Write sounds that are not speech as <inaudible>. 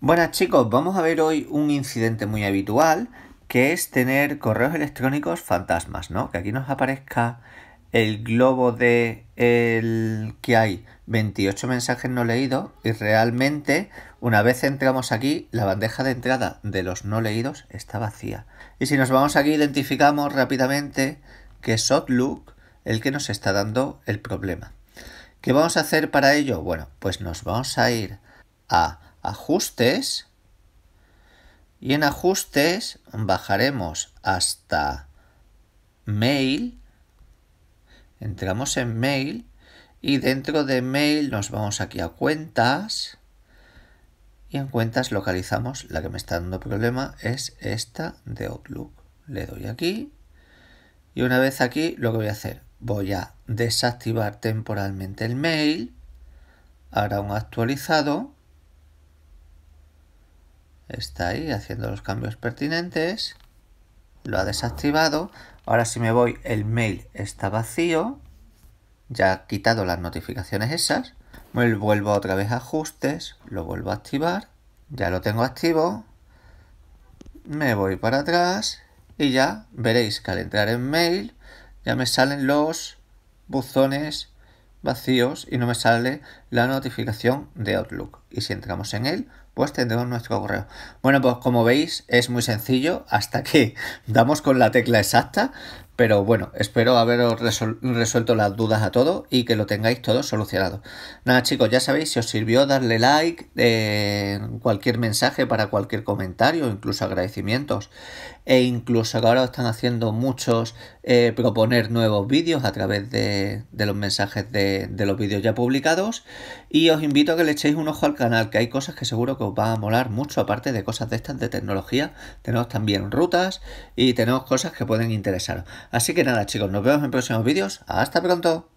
Buenas chicos, vamos a ver hoy un incidente muy habitual que es tener correos electrónicos fantasmas, ¿no? Que aquí nos aparezca el globo de el que hay 28 mensajes no leídos y realmente una vez entramos aquí la bandeja de entrada de los no leídos está vacía. Y si nos vamos aquí identificamos rápidamente que es Outlook el que nos está dando el problema. ¿Qué vamos a hacer para ello? Bueno, pues nos vamos a ir a ajustes y en ajustes bajaremos hasta mail, entramos en mail y dentro de mail nos vamos aquí a cuentas y en cuentas localizamos la que me está dando problema es esta de Outlook. Le doy aquí y una vez aquí lo que voy a hacer voy a desactivar temporalmente el mail, ahora un actualizado está ahí haciendo los cambios pertinentes, lo ha desactivado. Ahora si me voy, el mail está vacío, ya ha quitado las notificaciones esas. Me vuelvo otra vez a ajustes, lo vuelvo a activar, ya lo tengo activo. Me voy para atrás y ya veréis que al entrar en mail ya me salen los buzones vacíos y no me sale la notificación de Outlook y si entramos en él, pues tendremos nuestro correo. Bueno, pues como veis es muy sencillo hasta que <laughs> damos con la tecla exacta, pero bueno, espero haberos resuelto las dudas a todos y que lo tengáis todo solucionado. Nada chicos, ya sabéis, si os sirvió darle like, en eh, cualquier mensaje para cualquier comentario, incluso agradecimientos, e incluso que ahora están haciendo muchos eh, proponer nuevos vídeos a través de, los mensajes de los vídeos ya publicados. Y os invito a que le echéis un ojo al canal que hay cosas que seguro que os va a molar mucho, aparte de cosas de estas de tecnología, tenemos también rutas y tenemos cosas que pueden interesaros. Así que nada chicos, nos vemos en próximos vídeos, hasta pronto.